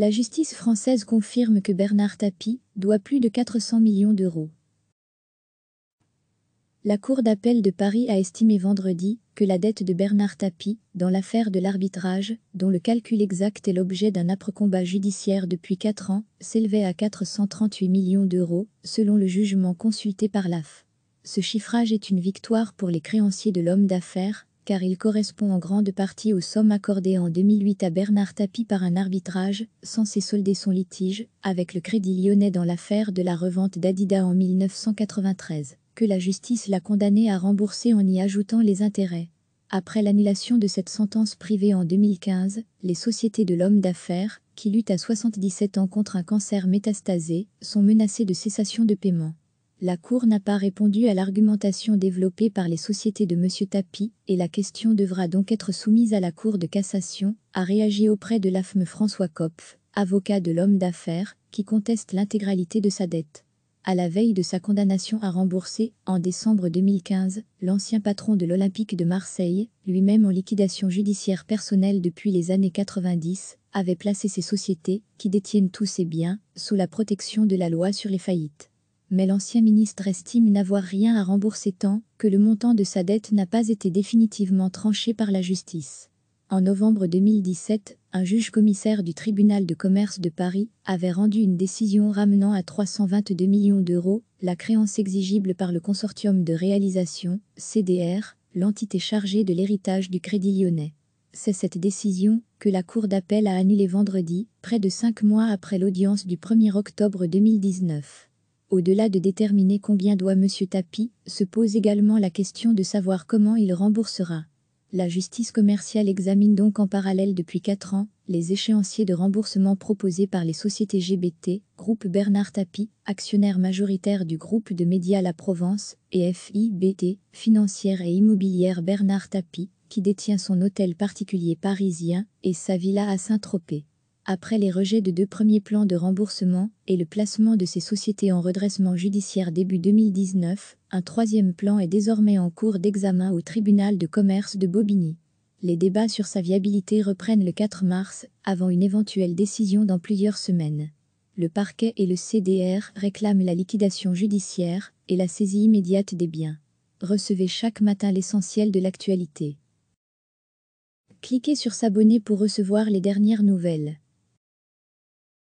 La justice française confirme que Bernard Tapie doit plus de 400 millions d'euros. La Cour d'appel de Paris a estimé vendredi que la dette de Bernard Tapie, dans l'affaire de l'arbitrage, dont le calcul exact est l'objet d'un âpre combat judiciaire depuis 4 ans, s'élevait à 438 millions d'euros, selon le jugement consulté par l'AF. Ce chiffrage est une victoire pour les créanciers de l'homme d'affaires, car il correspond en grande partie aux sommes accordées en 2008 à Bernard Tapie par un arbitrage, censé solder son litige avec le Crédit lyonnais dans l'affaire de la revente d'Adida en 1993, que la justice l'a condamné à rembourser en y ajoutant les intérêts. Après l'annulation de cette sentence privée en 2015, les sociétés de l'homme d'affaires, qui luttent à 77 ans contre un cancer métastasé, sont menacées de cessation de paiement. La Cour n'a pas répondu à l'argumentation développée par les sociétés de M. Tapie et la question devra donc être soumise à la Cour de cassation, a réagi auprès de l'AFME François Kopf, avocat de l'homme d'affaires, qui conteste l'intégralité de sa dette. À la veille de sa condamnation à rembourser, en décembre 2015, l'ancien patron de l'Olympique de Marseille, lui-même en liquidation judiciaire personnelle depuis les années 90, avait placé ses sociétés, qui détiennent tous ses biens, sous la protection de la loi sur les faillites mais l'ancien ministre estime n'avoir rien à rembourser tant que le montant de sa dette n'a pas été définitivement tranché par la justice. En novembre 2017, un juge commissaire du tribunal de commerce de Paris avait rendu une décision ramenant à 322 millions d'euros la créance exigible par le consortium de réalisation, CDR, l'entité chargée de l'héritage du Crédit lyonnais. C'est cette décision que la Cour d'appel a annulée vendredi, près de cinq mois après l'audience du 1er octobre 2019. Au-delà de déterminer combien doit M. Tapi, se pose également la question de savoir comment il remboursera. La justice commerciale examine donc en parallèle depuis 4 ans les échéanciers de remboursement proposés par les sociétés GBT, groupe Bernard Tapie, actionnaire majoritaire du groupe de médias La Provence, et FIBT, financière et immobilière Bernard Tapie, qui détient son hôtel particulier parisien et sa villa à Saint-Tropez après les rejets de deux premiers plans de remboursement et le placement de ces sociétés en redressement judiciaire début 2019, un troisième plan est désormais en cours d'examen au tribunal de commerce de Bobigny. Les débats sur sa viabilité reprennent le 4 mars, avant une éventuelle décision dans plusieurs semaines. Le parquet et le CDR réclament la liquidation judiciaire et la saisie immédiate des biens. Recevez chaque matin l'essentiel de l'actualité. Cliquez sur S'abonner pour recevoir les dernières nouvelles.